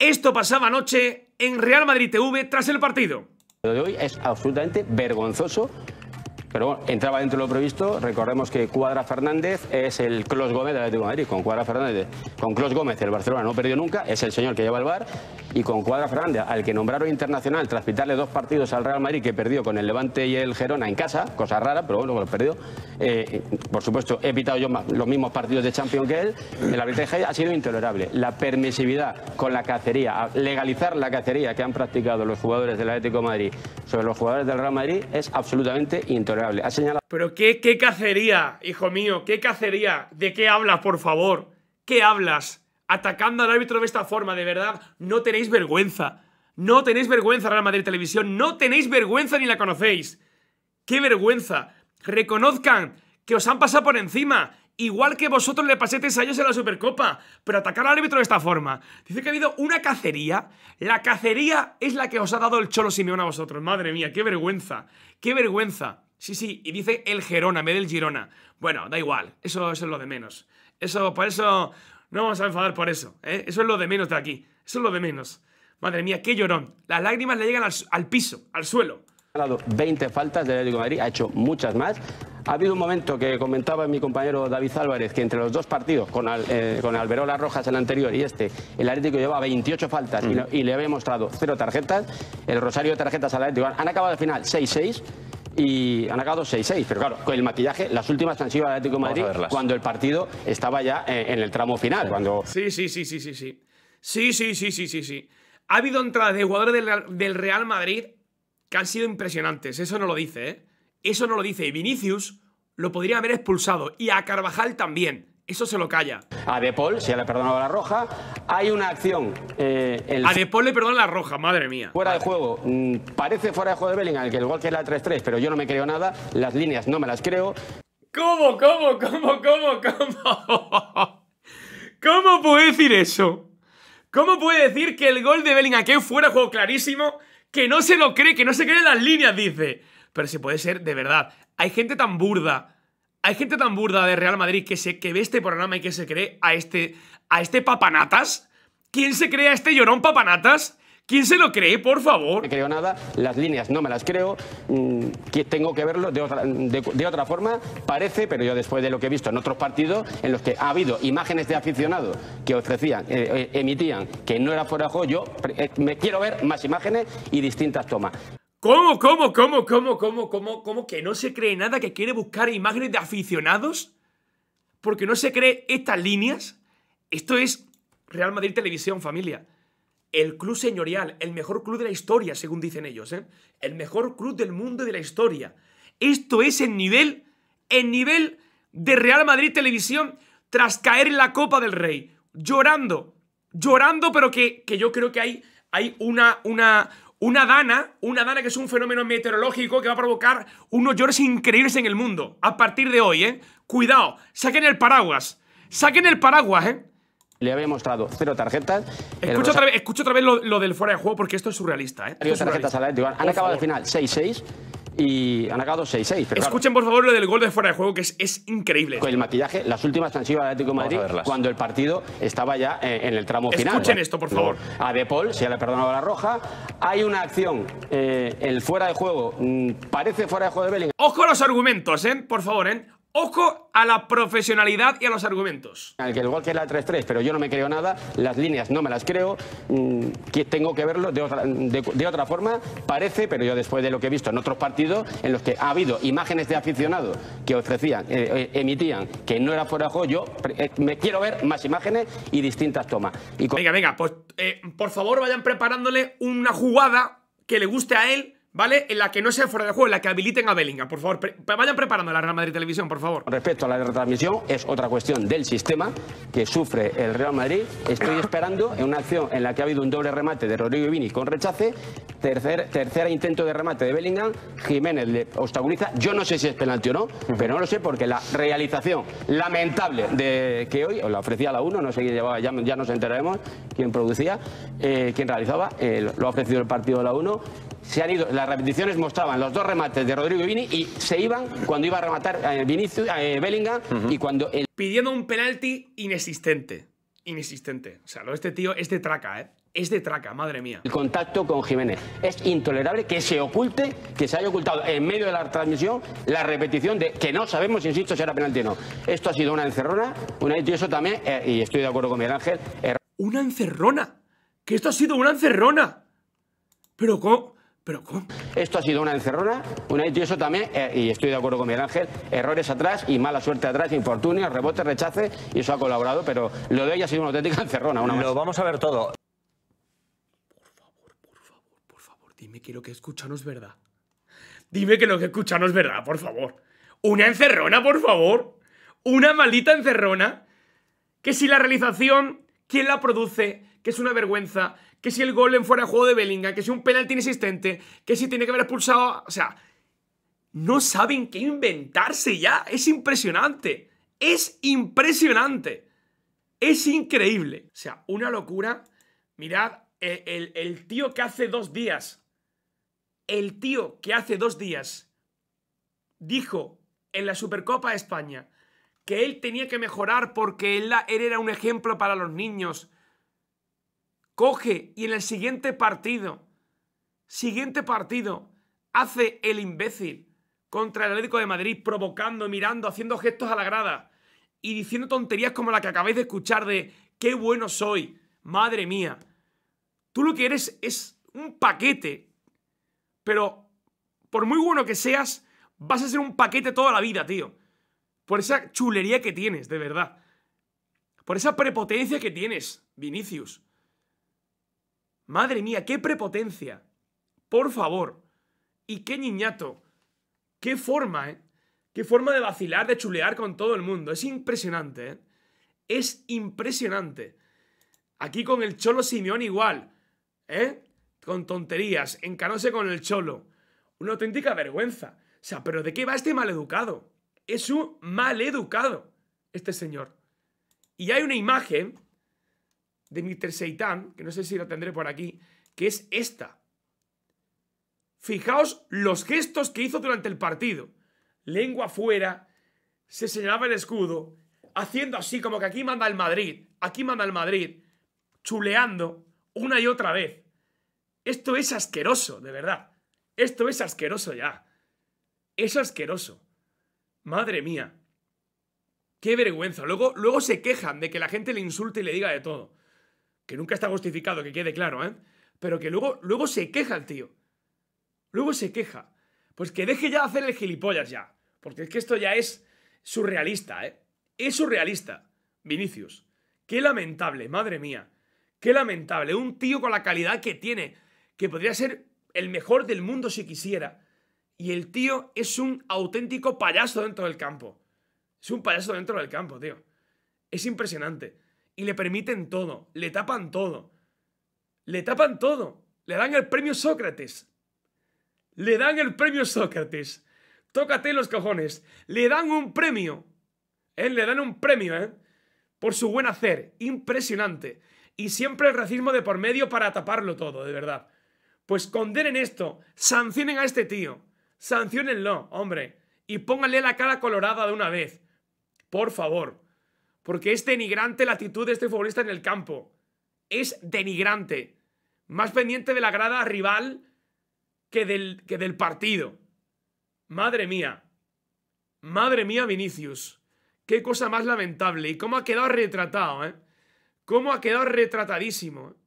Esto pasaba anoche en Real Madrid TV tras el partido. Lo de hoy es absolutamente vergonzoso pero bueno, entraba dentro de lo previsto. Recordemos que Cuadra Fernández es el Clos Gómez del Atlético de Madrid. Con Cuadra Fernández, con Clos Gómez, el Barcelona no perdió nunca, es el señor que lleva el bar. Y con Cuadra Fernández, al que nombraron internacional tras pitarle dos partidos al Real Madrid que perdió con el Levante y el Gerona en casa, cosa rara, pero bueno, lo perdió. Eh, por supuesto, he pitado yo los mismos partidos de Champions que él. El arbitraje ha sido intolerable. La permisividad con la cacería, legalizar la cacería que han practicado los jugadores del Atlético de Madrid sobre los jugadores del Real Madrid es absolutamente intolerable. Pero qué, cacería, hijo mío, qué cacería. ¿De qué hablas, por favor? ¿Qué hablas? Atacando al árbitro de esta forma, de verdad, no tenéis vergüenza. No tenéis vergüenza, Real Madrid Televisión. No tenéis vergüenza ni la conocéis. ¡Qué vergüenza! Reconozcan que os han pasado por encima. Igual que vosotros le pasé tres años en la Supercopa, pero atacar al árbitro de esta forma. Dice que ha habido una cacería. La cacería es la que os ha dado el Cholo Simeón a vosotros. Madre mía, qué vergüenza. Qué vergüenza. Sí, sí, y dice el Gerona, me del Girona. Bueno, da igual, eso, es lo de menos. Eso, por eso, no vamos a enfadar por eso, ¿eh? Eso es lo de menos de aquí, eso es lo de menos. Madre mía, qué llorón. Las lágrimas le llegan al, piso, al suelo. Ha dado 20 faltas del Atlético de Madrid, ha hecho muchas más. Ha habido un momento que comentaba mi compañero David Álvarez que entre los dos partidos, con, eh, con Alberola Rojas el anterior y este, el Atlético llevaba 28 faltas y, mm. le había mostrado cero tarjetas. El rosario de tarjetas al Atlético han acabado al final 6-6 y han acabado 6-6. Pero claro, con el maquillaje, las últimas han sido Atlético Madrid cuando el partido estaba ya eh, en el tramo final. Cuando... Sí, sí, sí, sí, sí, sí. Sí, sí, sí, sí, sí, sí. Ha habido entradas de jugadores del Real Madrid que han sido impresionantes. Eso no lo dice, ¿eh? Eso no lo dice. Y Vinicius lo podría haber expulsado. Y a Carvajal también. Eso se lo calla. A De Paul se le ha perdonado la roja. Hay una acción. Eh, A De Paul le perdonan la roja, madre mía. Fuera de juego. Mm, parece fuera de juego de Bellingham, el que el gol que es la 3-3, pero yo no me creo nada. Las líneas no me las creo. ¿Cómo, cómo, cómo, cómo, cómo? ¿Cómo puede decir eso? ¿Cómo puede decir que el gol de Bellingham, que fuera de juego clarísimo, que no se lo cree, que no se cree las líneas, dice? Pero si puede ser, de verdad. Hay gente tan burda hay gente tan burda de Real Madrid que, se, que ve este programa y que se cree a este, a este papanatas. ¿Quién se cree a este llorón papanatas? ¿Quién se lo cree, por favor? No creo nada, las líneas no me las creo, mm, que tengo que verlo de otra, otra forma, parece, pero yo después de lo que he visto en otros partidos, en los que ha habido imágenes de aficionados que ofrecían, eh, eh, emitían que no era fuera de juego, yo eh, me quiero ver más imágenes y distintas tomas. ¿Cómo, cómo, cómo, cómo, cómo, cómo, cómo que no se cree nada que quiere buscar imágenes de aficionados? Porque no se cree estas líneas. Esto es Real Madrid Televisión, familia. El club señorial, el mejor club de la historia, según dicen ellos, ¿eh? El mejor club del mundo y de la historia. Esto es el nivel, el nivel de Real Madrid Televisión tras caer en la Copa del Rey. Llorando, llorando, pero que, que yo creo que hay, hay una, una, una dana, una dana que es un fenómeno meteorológico que va a provocar unos llores increíbles en el mundo. A partir de hoy, ¿eh? Cuidado, saquen el paraguas. Saquen el paraguas, ¿eh? le había mostrado cero tarjetas. Escucha otra vez, escucho otra vez lo, del fuera de juego porque esto es surrealista. ¿eh? Han acabado al final 6-6 y han acabado 6-6. Escuchen, por favor, lo del gol de fuera de juego, que es, increíble. Con el maquillaje, las últimas han sido Atlético de Madrid cuando el partido estaba ya en, el tramo final. Escuchen esto, por favor. A De Paul ya le ha perdonado la roja. Hay una acción, eh, el fuera de juego, mm, parece fuera de juego de Bellingham. Ojo a los argumentos, ¿eh? Por favor, ¿eh? Ojo a la profesionalidad y a los argumentos. El gol que es la 3-3, pero yo no me creo nada, las líneas no me las creo, mm, tengo que verlo de otra, de, otra, forma, parece, pero yo después de lo que he visto en otros partidos, en los que ha habido imágenes de aficionados que ofrecían, eh, eh, emitían que no era fuera de juego, yo eh, me quiero ver más imágenes y distintas tomas. Venga, venga, pues por favor vayan preparándole una jugada que le guste a él ¿vale? En la que no sea fuera de juego, en la que habiliten a Bellingham, por favor. vayan preparando la Real Madrid Televisión, por favor. Respecto a la retransmisión, es otra cuestión del sistema que sufre el Real Madrid. Estoy esperando en una acción en la que ha habido un doble remate de Rodrigo Vini con rechace, tercer, intento de remate de Bellingham, Jiménez le obstaculiza. Yo no sé si es penalti o no, pero no lo sé porque la realización lamentable de que hoy, os la ofrecía la 1, no sé quién llevaba, ya, nos enteraremos quién producía, eh, quién realizaba, eh, lo ha ofrecido el partido de la 1. Se han ido, las repeticiones mostraban los dos remates de Rodrigo y Vini y se iban cuando iba a rematar a eh, Vinicius, eh, Bellingham y cuando... Pidiendo un penalti inexistente. Inexistente. O sea, lo este tío es de traca, ¿eh? Es de traca, madre mía. El contacto con Jiménez. Es intolerable que se oculte, que se haya ocultado en medio de la transmisión la repetición de que no sabemos, insisto, si era penalti o no. Esto ha sido una encerrona, una y eso también, eh, y estoy de acuerdo con Miguel Ángel. ¿Una encerrona? ¿Que esto ha sido una encerrona? Pero ¿cómo? ¿Pero cómo? Esto ha sido una encerrona, una y eso también, eh, y estoy de acuerdo con Miguel Ángel, errores atrás y mala suerte atrás, infortunio, rebote, rechace, y eso ha colaborado, pero lo de hoy ha sido una auténtica encerrona. Una lo vamos a ver todo. Por favor, por favor, por favor, dime que lo que escucha es verdad. Dime que lo que escucha no es verdad, por favor. Una encerrona, por favor. Una maldita encerrona. Que si la realización, ¿quién la produce? Que es una vergüenza que si el golem fuera juego de Bellingham, que si un penalti inexistente, que si tiene que haber expulsado. O sea, no saben qué inventarse ya. Es impresionante. Es impresionante. Es increíble. O sea, una locura. Mirad e-, el, tío que hace dos días. El tío que hace dos días dijo en la Supercopa de España que él tenía que mejorar porque él era un ejemplo para los niños coge y en el siguiente partido, siguiente partido, hace el imbécil contra el Atlético de Madrid, provocando, mirando, haciendo gestos a la grada y diciendo tonterías como la que acabáis de escuchar de qué bueno soy, madre mía. Tú lo que eres es un paquete, pero por muy bueno que seas, vas a ser un paquete toda la vida, tío. Por esa chulería que tienes, de verdad. Por esa prepotencia que tienes, Vinicius. Madre mía, qué prepotencia. Por favor. Y qué niñato. Qué forma, ¿eh? Qué forma de vacilar, de chulear con todo el mundo. Es impresionante, ¿eh? Es impresionante. Aquí con el Cholo Simeón igual, ¿eh? Con tonterías, encanose con el Cholo. Una auténtica vergüenza. O sea, ¿pero de qué va este maleducado? Es un maleducado, este señor. Y hay una imagen de Mr. Seitan, que no sé si lo tendré por aquí, que es esta. Fijaos los gestos que hizo durante el partido. Lengua afuera, se señalaba el escudo, haciendo así como que aquí manda el Madrid, aquí manda el Madrid, chuleando una y otra vez. Esto es asqueroso, de verdad. Esto es asqueroso ya. Es asqueroso. Madre mía. Qué vergüenza. Luego, luego se quejan de que la gente le insulte y le diga de todo que nunca está justificado, que quede claro, ¿eh? Pero que luego, luego se queja el tío. Luego se queja. Pues que deje ya de hacer gilipollas ya. Porque es que esto ya es surrealista, ¿eh? Es surrealista. Vinicius. Qué lamentable, madre mía. Qué lamentable. Un tío con la calidad que tiene, que podría ser el mejor del mundo si quisiera. Y el tío es un auténtico payaso dentro del campo. Es un payaso dentro del campo, tío. Es impresionante y le permiten todo, le tapan todo, le tapan todo, le dan el premio Sócrates, le dan el premio Sócrates, tócate los cojones, le dan un premio, eh, le dan un premio, ¿eh? Por su buen hacer, impresionante. Y siempre el racismo de por medio para taparlo todo, de verdad. Pues condenen esto, sancionen a este tío, sancionenlo, hombre, y pónganle la cara colorada de una vez. Por favor. Porque es denigrante la actitud de este futbolista en el campo. Es denigrante. Más pendiente de la grada rival que del, que del partido. Madre mía. Madre mía, Vinicius. Qué cosa más lamentable. Y cómo ha quedado retratado, ¿eh? Cómo ha quedado retratadísimo.